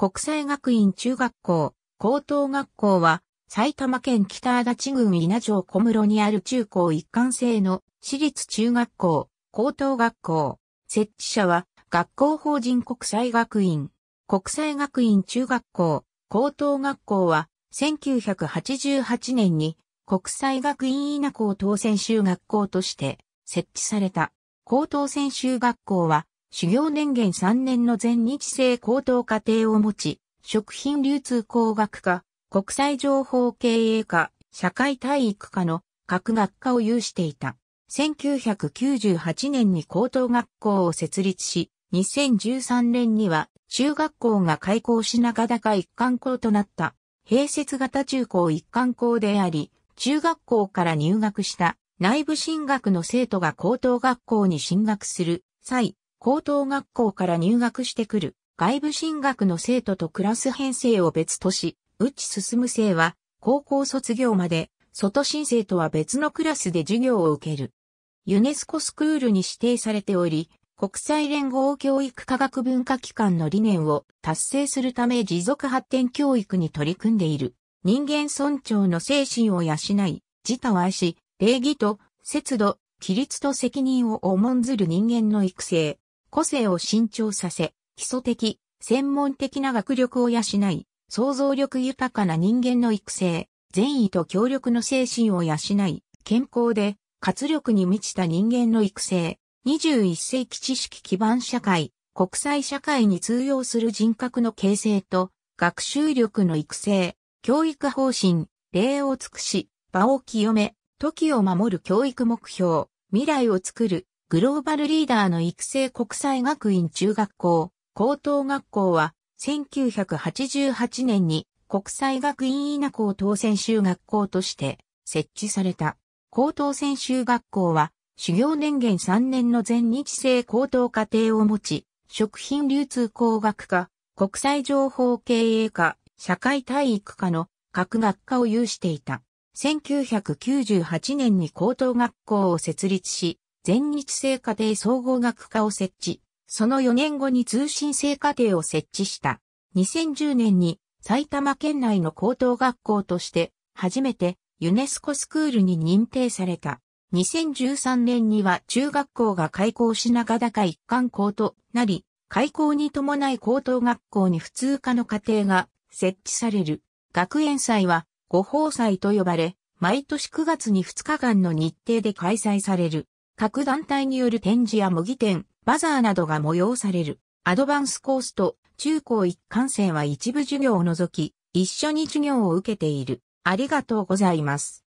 国際学院中学校、高等学校は、埼玉県北足立郡稲城小室にある中高一貫制の私立中学校、高等学校。設置者は、学校法人国際学院。国際学院中学校、高等学校は、1988年に国際学院稲高等専修学校として設置された。高等専修学校は修行年限3年の全日制高等課程を持ち、食品流通工学科、国際情報経営科、社会体育科の各学科を有していた。1998年に高等学校を設立し、2013年には中学校が開校し中高一貫校となった。併設型中高一貫校であり、中学校から入学した内部進学の生徒が高等学校に進学する際、高等学校から入学してくる外部進学の生徒とクラス編成を別とし、内進む生は高校卒業まで外新生とは別のクラスで授業を受ける。ユネスコスクールに指定されており、国際連合教育科学文化機関の理念を達成するため持続発展教育に取り組んでいる。人間尊重の精神を養い、自他を愛し、礼儀と節度、規律と責任を重んずる人間の育成、個性を伸長させ、基礎的、専門的な学力を養い、想像力豊かな人間の育成、善意と協力の精神を養い、健康で活力に満ちた人間の育成、21世紀知識基盤社会、国際社会に通用する人格の形成と学習力の育成、教育方針、礼を尽くし、場を清め、時を守る教育目標、未来を作る、グローバルリーダーの育成国際学院中学校、高等学校は、1988年に国際学院稲校当選修学校として設置された。高等専修学校は、修行年限3年の全日制高等課程を持ち、食品流通工学科、国際情報経営科、社会体育科の各学科を有していた。1998年に高等学校を設立し、全日制課程総合学科を設置。その4年後に通信制課程を設置した。2010年に埼玉県内の高等学校として初めてユネスコスクールに認定された。2013年には中学校が開校し長高一貫校となり、開校に伴い高等学校に普通科の課程が設置される。学園祭は五宝祭と呼ばれ、毎年9月に2日間の日程で開催される。各団体による展示や模擬店、バザーなどが催される。アドバンスコースと中高一貫生は一部授業を除き、一緒に授業を受けている。ありがとうございます。